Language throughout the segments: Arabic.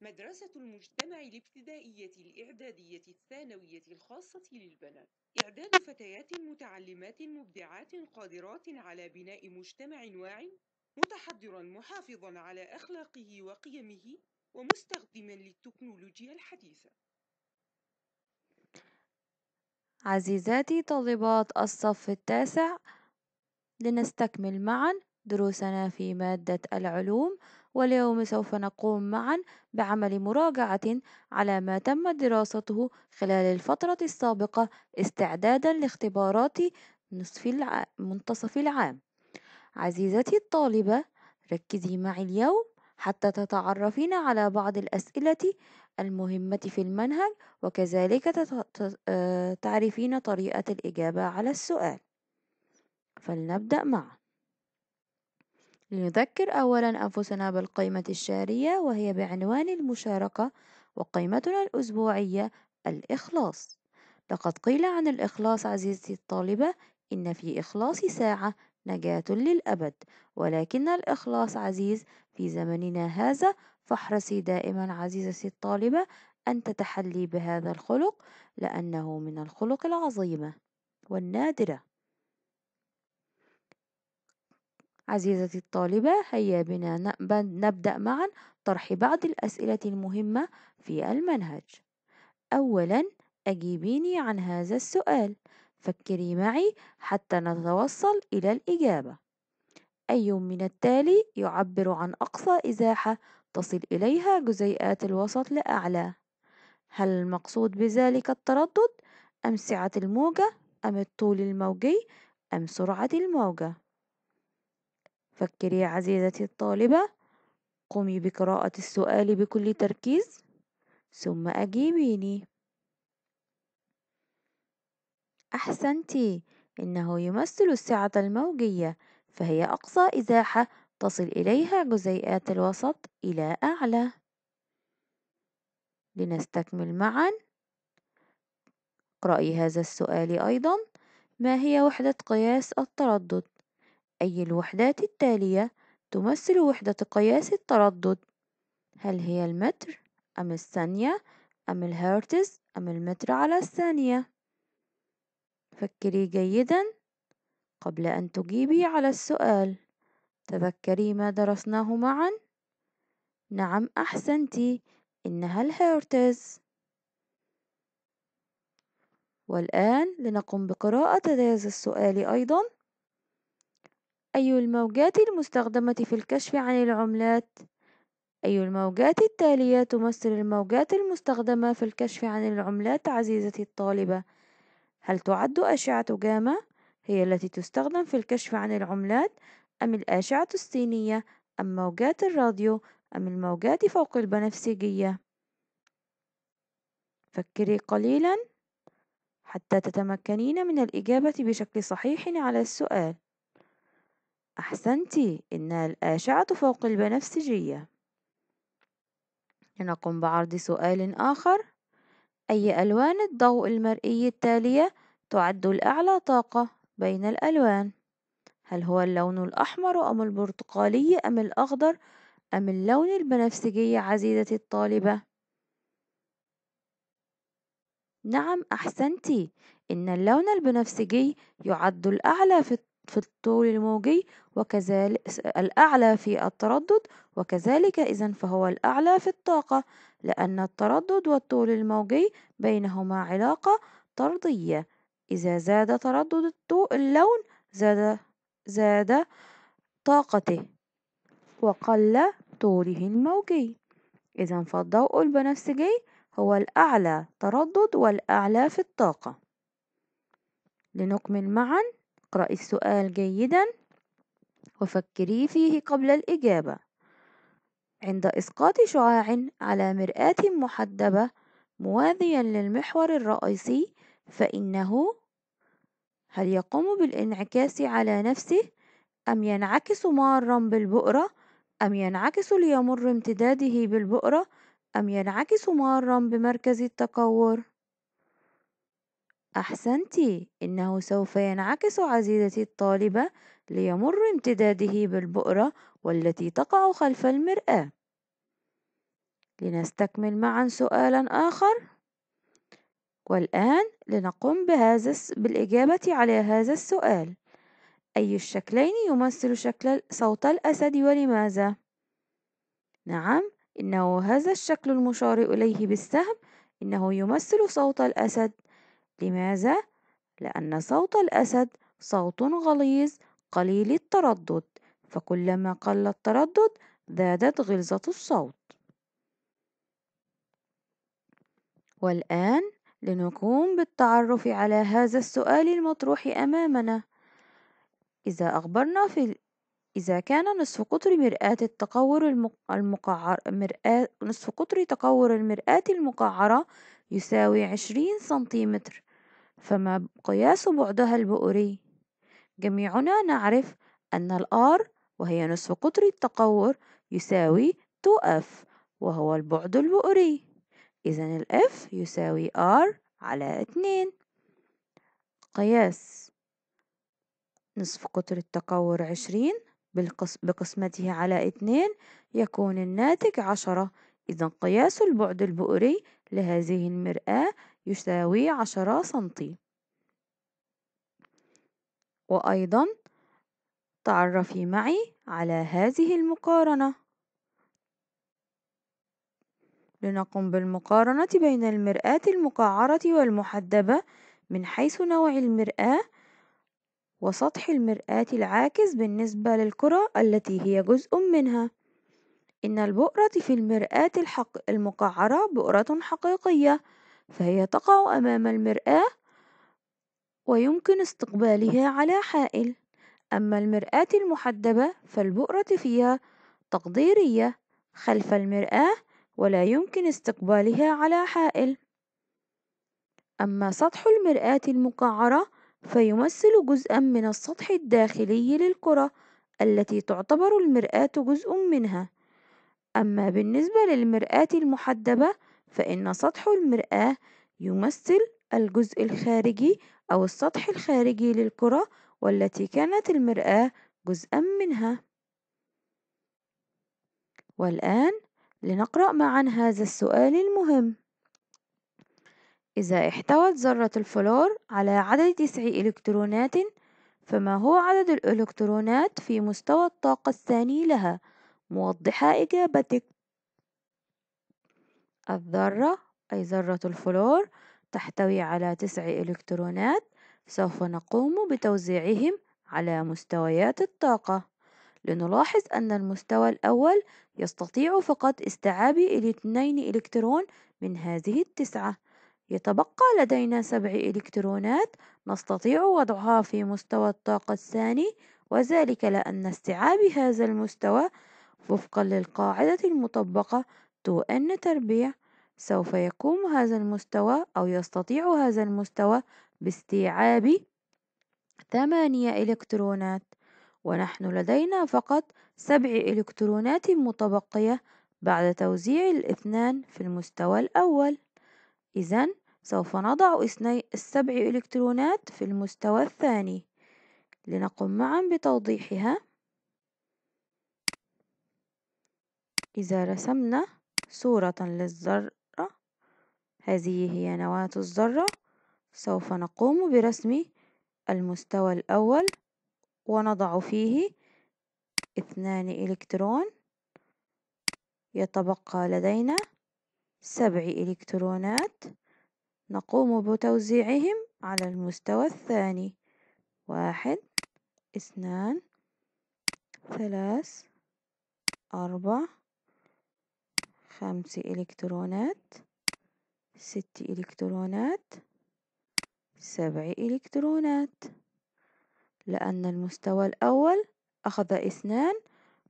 مدرسة المجتمع الابتدائية الإعدادية الثانوية الخاصة للبنات إعداد فتيات متعلمات مبدعات قادرات على بناء مجتمع واعٍ متحضرا محافظا على أخلاقه وقيمه ومستخدما للتكنولوجيا الحديثة عزيزاتي طالبات الصف التاسع لنستكمل معا دروسنا في مادة العلوم واليوم سوف نقوم معا بعمل مراجعة على ما تم دراسته خلال الفترة السابقة استعدادا لاختبارات نصف منتصف العام عزيزتي الطالبة ركزي معي اليوم حتى تتعرفين على بعض الأسئلة المهمة في المنهج وكذلك آه، تعرفين طريقة الإجابة على السؤال فلنبدأ معا لنذكر أولا أنفسنا بالقيمة الشهرية وهي بعنوان المشاركة وقيمتنا الأسبوعية الإخلاص لقد قيل عن الإخلاص عزيزتي الطالبة إن في إخلاص ساعة نجاة للأبد ولكن الإخلاص عزيز في زمننا هذا فاحرصي دائما عزيزتي الطالبة أن تتحلي بهذا الخلق لأنه من الخلق العظيمة والنادرة عزيزتي الطالبة هيا بنا نبدأ معا طرح بعض الأسئلة المهمة في المنهج أولا أجيبيني عن هذا السؤال فكري معي حتى نتوصل إلى الإجابة أي من التالي يعبر عن أقصى إزاحة تصل إليها جزيئات الوسط لأعلى هل المقصود بذلك التردد أم سعة الموجة أم الطول الموجي أم سرعة الموجة فكري يا عزيزتي الطالبة قومي بقراءة السؤال بكل تركيز ثم أجيبيني أحسنتي إنه يمثل السعة الموجية فهي أقصى إزاحة تصل إليها جزيئات الوسط إلى أعلى لنستكمل معا اقرأي هذا السؤال أيضا ما هي وحدة قياس التردد؟ أي الوحدات التالية تمثل وحدة قياس التردد؟ هل هي المتر أم الثانية أم الهرتز أم المتر على الثانية؟ فكري جيدا قبل أن تجيبي على السؤال تذكري ما درسناه معا؟ نعم أحسنتِ إنها الهرتز والآن لنقم بقراءة هذا السؤال أيضا أي الموجات المستخدمة في الكشف عن العملات؟ أي الموجات التالية تمثل الموجات المستخدمة في الكشف عن العملات عزيزتي الطالبة؟ هل تعد أشعة جاما هي التي تستخدم في الكشف عن العملات أم الأشعة السينية أم موجات الراديو أم الموجات فوق البنفسجية؟ فكري قليلا حتى تتمكنين من الإجابة بشكل صحيح على السؤال أحسنتِ. إنها الأشعة فوق البنفسجية. لنقم بعرض سؤال آخر. أي ألوان الضوء المرئي التالية تعد الأعلى طاقة بين الألوان؟ هل هو اللون الأحمر أم البرتقالي أم الأخضر أم اللون البنفسجي عزيزتي الطالبة؟ نعم أحسنتِ. إن اللون البنفسجي يعد الأعلى في الطاقة في الطول الموجي وكذلك الأعلى في التردد وكذلك إذا فهو الأعلى في الطاقة لأن التردد والطول الموجي بينهما علاقة طردية إذا زاد تردد اللون زاد زاد طاقته وقل طوله الموجي إذا فالضوء البنفسجي هو الأعلى تردد والأعلى في الطاقة لنكمل معًا اقرأي السؤال جيدا وفكري فيه قبل الإجابة عند إسقاط شعاع على مرآة محدبة مواذيا للمحور الرئيسي فإنه هل يقوم بالانعكاس على نفسه أم ينعكس مارا بالبؤرة أم ينعكس ليمر امتداده بالبؤرة أم ينعكس مارا بمركز التكور؟ أحسنتي إنه سوف ينعكس عزيزتي الطالبة ليمر امتداده بالبؤرة والتي تقع خلف المرآة. لنستكمل معًا سؤالًا آخر. والآن لنقم بهذا الس- بالإجابة على هذا السؤال: أي الشكلين يمثل شكل صوت الأسد ولماذا؟ نعم، إنه هذا الشكل المُشار إليه بالسهم، إنه يمثل صوت الأسد. لماذا؟ لأن صوت الأسد صوت غليظ قليل التردد فكلما قل التردد زادت غلظة الصوت والآن لنقوم بالتعرف على هذا السؤال المطروح أمامنا إذا أخبرنا في إذا كان نصف قطر مرآة التقور المقعر مرآة نصف قطر تقور المرآة المقعرة يساوي عشرين سنتيمتر فما قياس بعدها البؤري جميعنا نعرف أن الآر وهي نصف قطر التقور يساوي 2F وهو البعد البؤري إذا الإف يساوي ار على 2 قياس نصف قطر التقور 20 بقسمته على 2 يكون الناتج 10 إذا قياس البعد البؤري لهذه المرآة يساوي عشرة سنتي وأيضا تعرفي معي على هذه المقارنة لنقم بالمقارنة بين المرآة المقعرة والمحدبة من حيث نوع المرآة وسطح المرآة العاكس بالنسبة للكرة التي هي جزء منها إن البؤرة في المرآة الحق المقعرة بؤرة حقيقية فهي تقع أمام المرآة ويمكن استقبالها على حائل أما المرآة المحدبة فالبؤرة فيها تقديرية خلف المرآة ولا يمكن استقبالها على حائل أما سطح المرآة المقعرة فيمثل جزءا من السطح الداخلي للكرة التي تعتبر المرآة جزء منها أما بالنسبة للمرآة المحدبة فإن سطح المرآة يمثل الجزء الخارجي أو السطح الخارجي للكرة والتي كانت المرآة جزءا منها والآن لنقرأ معا هذا السؤال المهم إذا احتوت ذرة الفلور على عدد تسع إلكترونات فما هو عدد الإلكترونات في مستوى الطاقة الثاني لها؟ موضحة إجابتك الذرة أي ذرة الفلور تحتوي على تسع إلكترونات سوف نقوم بتوزيعهم على مستويات الطاقة لنلاحظ أن المستوى الأول يستطيع فقط استيعاب الاثنين إلكترون من هذه التسعة يتبقى لدينا سبع إلكترونات نستطيع وضعها في مستوى الطاقة الثاني وذلك لأن استيعاب هذا المستوى وفقا للقاعدة المطبقة أن تربيع سوف يقوم هذا المستوى أو يستطيع هذا المستوى باستيعاب ثمانية إلكترونات ونحن لدينا فقط سبع إلكترونات متبقية بعد توزيع الاثنان في المستوى الأول إذا سوف نضع اثني السبع إلكترونات في المستوى الثاني لنقم معا بتوضيحها إذا رسمنا صورة للذرة هذه هي نواة الذرة سوف نقوم برسم المستوى الأول ونضع فيه اثنان إلكترون يتبقى لدينا سبع إلكترونات نقوم بتوزيعهم على المستوى الثاني واحد اثنان ثلاث أربع خمس إلكترونات ست إلكترونات سبع إلكترونات لأن المستوى الأول أخذ اثنان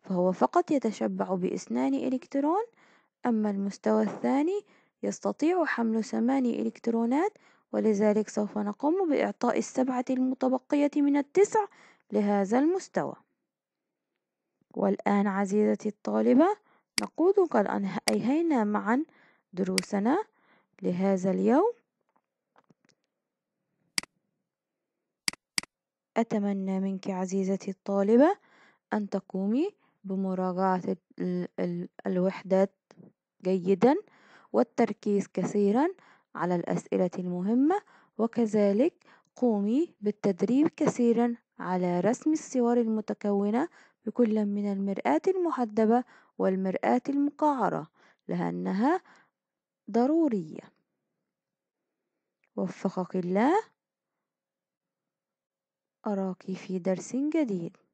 فهو فقط يتشبع باثنان إلكترون أما المستوى الثاني يستطيع حمل ثماني إلكترونات ولذلك سوف نقوم بإعطاء السبعة المتبقية من التسع لهذا المستوى والآن عزيزتي الطالبة نقول قد أنهينا معا دروسنا لهذا اليوم أتمنى منك عزيزتي الطالبة أن تقومي بمراجعة الوحدات جيدا والتركيز كثيرا على الأسئلة المهمة وكذلك قومي بالتدريب كثيرا على رسم الصور المتكونة بكل من المرآة المحدبة والمرآة المقعرة لأنها ضرورية وفقك الله أراك في درس جديد